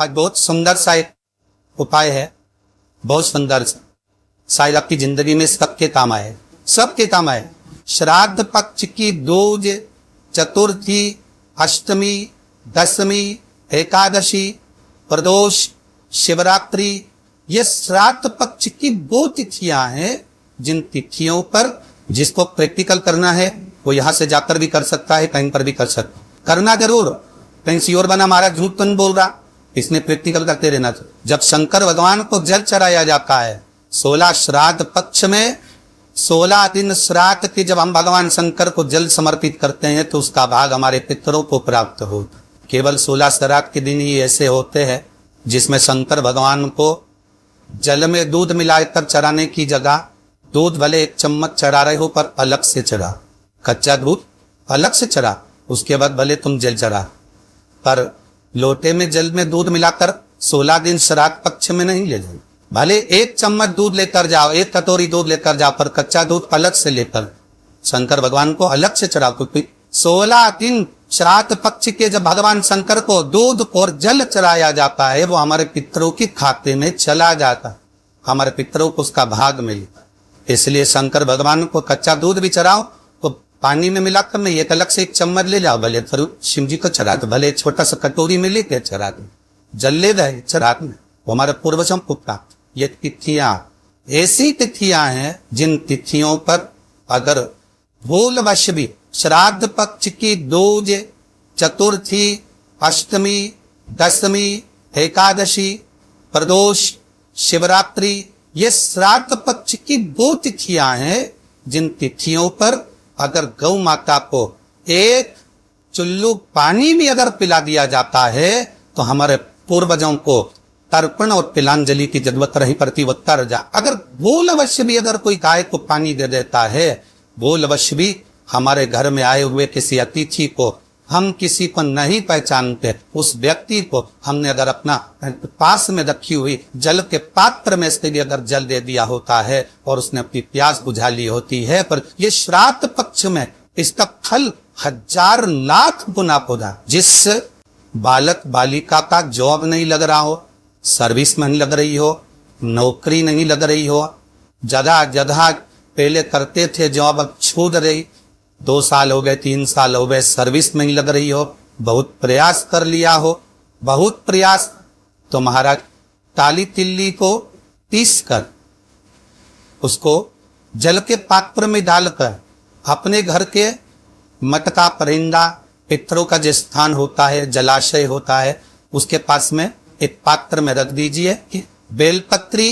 आज बहुत सुंदर सा एक उपाय है बहुत सुंदर शायद आपकी जिंदगी में सबके काम आए सबके काम आए श्राद्ध पक्ष की दूज चतुर्थी अष्टमी दशमी एकादशी प्रदोष शिवरात्रि ये श्राद्ध पक्ष की वो तिथियां हैं जिन तिथियों पर जिसको प्रैक्टिकल करना है वो यहां से जाकर भी कर सकता है कहीं पर भी कर सकता करना जरूर कहीं सी और बना महाराज झूठ तो नहीं बोल रहा इसने प्रैक्टिकल करते रहना जब शंकर भगवान को जल चढ़ाया जाता है सोलह श्राद्ध पक्ष में सोलह दिन श्राद्ध की जब हम भगवान शंकर को जल समर्पित करते हैं तो उसका भाग हमारे पितरों को प्राप्त हो केवल सोलह श्राद्ध के दिन ही ऐसे होते हैं जिसमें शंकर भगवान को जल में दूध मिलाकर चढ़ाने की जगह दूध भले एक चम्मच चढ़ा रहे हो पर अलग से चढ़ा कच्चा दूध अलग से चढ़ा उसके बाद भले तुम जल चढ़ा पर लोटे में जल में दूध मिलाकर सोलह दिन श्राद्ध पक्ष में नहीं ले जाए भले एक चम्मच दूध लेकर जाओ एक कटोरी दूध लेकर जाओ पर कच्चा दूध अलग से लेकर शंकर भगवान को अलग से चढ़ाओ क्योंकि सोलह दिन श्राद्ध पक्ष के जब भगवान शंकर को दूध और जल चढ़ाया जाता है वो हमारे पितरों के खाते में चला जाता है हमारे पितरों को उसका भाग मिलता इसलिए शंकर भगवान को कच्चा दूध भी चढ़ाओ पानी में मिलाकर मैं एक अलग से एक चम्मच ले जाओ भले थरू शिव जी को दो भले छोटा सा कटोरी में लेके दो जल ले रहे चढ़ा में वो हमारे पूर्वजों को प्राप्त ये तिथियां ऐसी तिथियां हैं जिन तिथियों पर अगर वश भी श्राद्ध पक्ष की दूज चतुर्थी अष्टमी दसवीं एकादशी प्रदोष शिवरात्रि ये श्राद्ध पक्ष की दो तिथियां हैं जिन तिथियों पर अगर गौ माता को एक चुल्लू पानी भी अगर पिला दिया जाता है तो हमारे पूर्वजों को तर्पण और पिलांजलि की जरूरत रही प्रति उत्तर जा अगर भूल अवश्य भी अगर कोई गाय को पानी दे देता है भूल अवश्य भी हमारे घर में आए हुए किसी अतिथि को हम किसी को नहीं पहचानते उस व्यक्ति को हमने अगर अपना पास में रखी हुई जल के पात्र में इसके लिए अगर जल दे दिया होता है और उसने अपनी प्यास बुझा ली होती है पर ये श्राद्ध पक्ष में इसका फल हजार लाख गुना पौधा जिस बालक बालिका का जॉब नहीं लग रहा हो सर्विस में नहीं लग रही हो नौकरी नहीं लग रही हो जगह जगह पहले करते थे जॉब अब छूट रही दो साल हो गए तीन साल हो गए सर्विस में ही लग रही हो बहुत प्रयास कर लिया हो बहुत प्रयास तुम्हारा तो ताली तिल्ली को पीस कर उसको जल के पात्र में डालकर अपने घर के मटका परिंदा पितरों का जो स्थान होता है जलाशय होता है उसके पास में एक पात्र में रख दीजिए बेलपत्री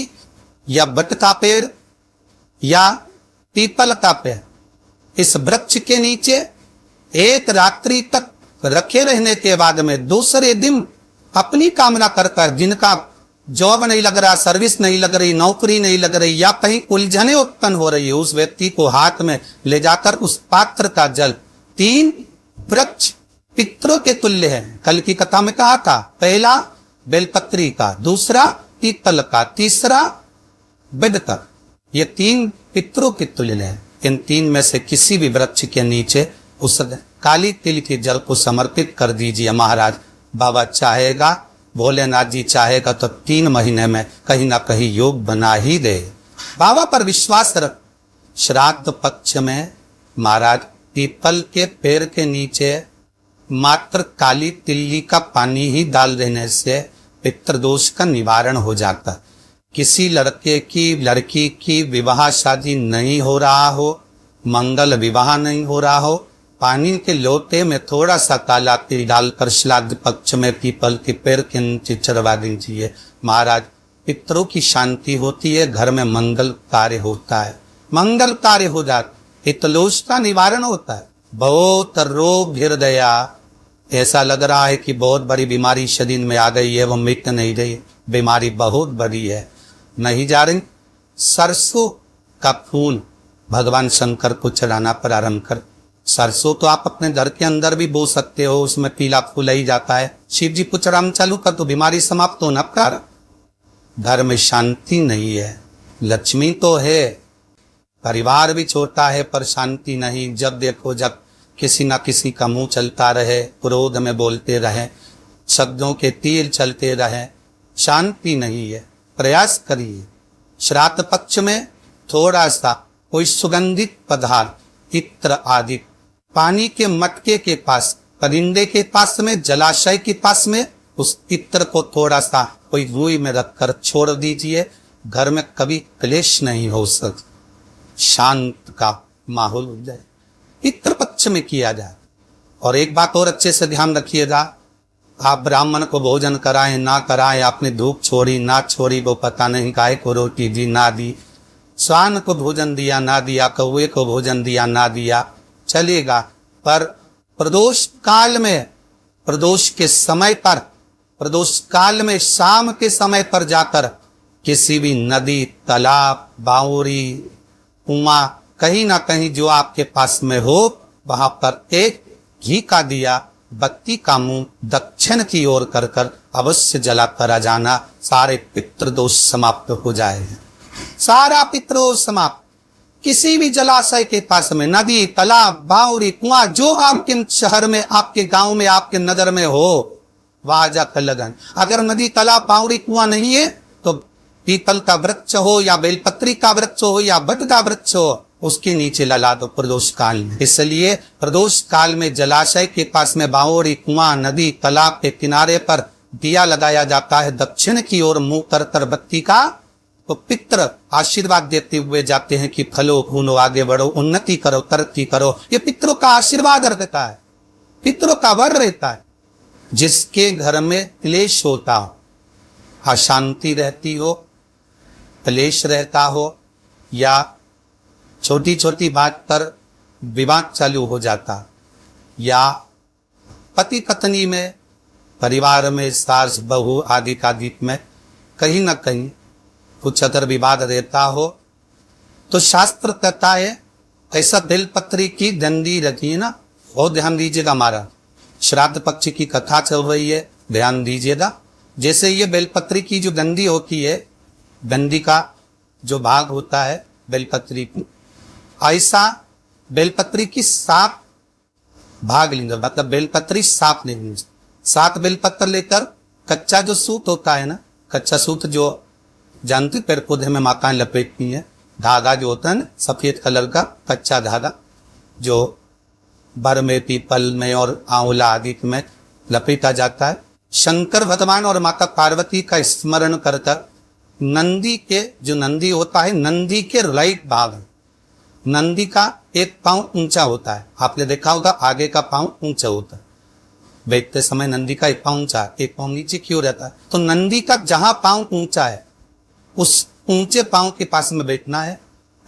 या बट का पेड़ या पीपल का पेड़ इस वृक्ष के नीचे एक रात्रि तक रखे रहने के बाद में दूसरे दिन अपनी कामना कर कर जिनका जॉब नहीं लग रहा सर्विस नहीं लग रही नौकरी नहीं लग रही या कहीं उलझने उत्पन्न हो रही है उस व्यक्ति को हाथ में ले जाकर उस पात्र का जल तीन वृक्ष पित्रों के तुल्य है कल की कथा में कहा था पहला बेलपत्री का दूसरा पीतल का तीसरा बेदकर ये तीन पित्रों के तुल्य है इन तीन में से किसी भी वृक्ष के नीचे उस काली तिल के जल को समर्पित कर दीजिए महाराज बाबा चाहेगा भोलेनाथ जी चाहेगा तो तीन महीने में कहीं ना कहीं योग बना ही दे बाबा पर विश्वास रख श्राद्ध पक्ष में महाराज पीपल के पेड़ के नीचे मात्र काली तिल्ली का पानी ही डाल देने से पितृदोष का निवारण हो जाता है किसी लड़के की लड़की की विवाह शादी नहीं हो रहा हो मंगल विवाह नहीं हो रहा हो पानी के लोटे में थोड़ा सा काला तिल डालकर श्लाघ पक्ष में पीपल के पेड़ के नीचे चढ़वा दीजिए महाराज पितरों की शांति होती है घर में मंगल कार्य होता है मंगल कार्य हो जाता हितलोष का निवारण होता है बहुत रोग घिर गया ऐसा लग रहा है कि बहुत बड़ी बीमारी शरीर में आ गई है वो मिट नहीं रही बीमारी बहुत बड़ी है नहीं जा रही सरसों का फूल भगवान शंकर को चढ़ाना प्रारंभ कर सरसों तो आप अपने घर के अंदर भी बो सकते हो उसमें पीला फूल ही जाता है शिव जी को राम चालू कर तो बीमारी समाप्त होना प्रारंभ घर में शांति नहीं है लक्ष्मी तो है परिवार भी छोटा है पर शांति नहीं जब देखो जब किसी ना किसी का मुंह चलता रहे क्रोध में बोलते रहे शब्दों के तीर चलते रहे शांति नहीं है प्रयास करिए श्राद्ध पक्ष में थोड़ा सा कोई सुगंधित पदार्थ इत्र आदि पानी के मटके के पास परिंदे के पास में जलाशय के पास में उस इत्र को थोड़ा सा कोई रुई में रखकर छोड़ दीजिए घर में कभी क्लेश नहीं हो सक शांत का माहौल हो जाए इत्र पक्ष में किया जाए और एक बात और अच्छे से ध्यान रखिएगा आप ब्राह्मण को भोजन कराए ना कराए आपने धूप छोड़ी ना छोड़ी वो पता नहीं गाय को रोटी दी ना दी स्वान को भोजन दिया ना दिया कौए को भोजन दिया ना दिया चलेगा पर प्रदोष काल में प्रदोष के समय पर प्रदोष काल में शाम के समय पर जाकर किसी भी नदी तालाब बावरी कुआ कहीं ना कहीं जो आपके पास में हो वहां पर एक घी का दिया बत्ती का मुंह दक्षिण की ओर कर कर अवश्य जला करा जाना सारे दोष समाप्त हो जाए सारा दोष समाप्त किसी भी जलाशय के पास में नदी तालाब बावरी कुआं जो आपके शहर में आपके गांव में आपके नजर में हो वहां जाकर लगन अगर नदी तालाब बावरी कुआं नहीं है तो पीतल का वृक्ष हो या बेलपत्री का वृक्ष हो या बट का वृक्ष हो उसके नीचे लला दो प्रदोष काल में इसलिए प्रदोष काल में जलाशय के पास में बावोरी कुआं नदी तालाब के किनारे पर दिया लगाया जाता है दक्षिण की ओर मुंह कर तर बत्ती का तो पित्र आशीर्वाद देते हुए जाते हैं कि फलो भूनो आगे बढ़ो उन्नति करो तरक्की करो ये पितरों का आशीर्वाद रहता है पितरों का वर रहता है जिसके घर में क्लेश होता हो अशांति रहती हो क्लेश रहता हो या छोटी छोटी बात पर विवाद चालू हो जाता या पति पत्नी में परिवार में सास बहू आदि का दीप में कहीं ना कहीं कुछ अगर विवाद रहता हो तो शास्त्र कहता है ऐसा बेलपत्री की दंडी रखी ना और ध्यान दीजिएगा हमारा श्राद्ध पक्ष की कथा चल रही है ध्यान दीजिएगा जैसे ये बेलपत्री की जो गंदी होती है गंदी का जो भाग होता है बेलपत्री ऐसा बेलपत्री की सात भाग लिंग मतलब बेलपत्री सात लिंग सात बेलपत्र लेकर कच्चा जो सूत होता है ना कच्चा सूत जो जानती पेड़ पौधे में माताएं लपेटती हैं धागा जो होता है ना सफेद कलर का कच्चा धागा जो बर में पीपल में और आंवला आदि में लपेटा जाता है शंकर भगवान और माता पार्वती का स्मरण करकर नंदी के जो नंदी होता है नंदी के राइट भाग नंदी का एक पांव ऊंचा होता है आपने देखा होगा आगे का पांव ऊंचा होता है बैठते समय नंदी का एक पांव ऊंचा एक पांव नीचे क्यों रहता है तो नंदी का जहां पांव ऊंचा है उस ऊंचे पांव के पास में बैठना है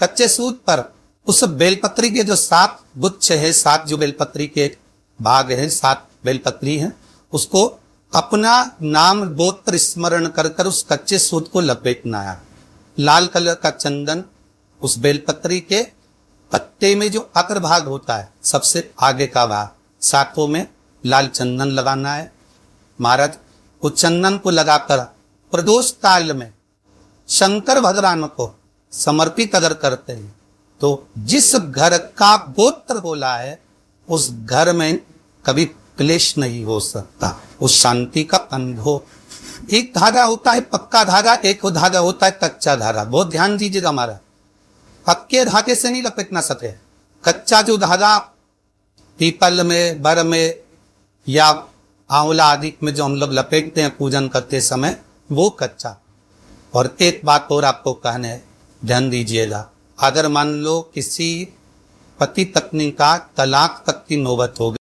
कच्चे सूत पर उस बेलपत्री के जो सात गुच्छ है सात जो बेलपत्री के भाग है सात बेलपत्री है उसको अपना नाम गोत्र स्मरण कर कर उस कच्चे सूत को लपेटना है लाल कलर का चंदन उस बेलपत्री के पत्ते में जो अग्र भाग होता है सबसे आगे का भाग सातों में लाल चंदन लगाना है महाराज वो चंदन को लगाकर प्रदोष काल में शंकर भगवान को समर्पित अगर करते हैं तो जिस घर का गोत्र बोला है उस घर में कभी क्लेश नहीं हो सकता उस शांति का अनुभव एक धागा होता है पक्का धागा एक धागा होता है कच्चा धागा बहुत ध्यान दीजिएगा हमारा पक्के धागे से नहीं लपेटना सके कच्चा जो धागा पीपल में बर में या आंवला आदि में जो हम लोग लपेटते हैं पूजन करते समय वो कच्चा और एक बात और आपको कहने ध्यान दीजिएगा अगर मान लो किसी पति पत्नी का तलाक तक की नौबत हो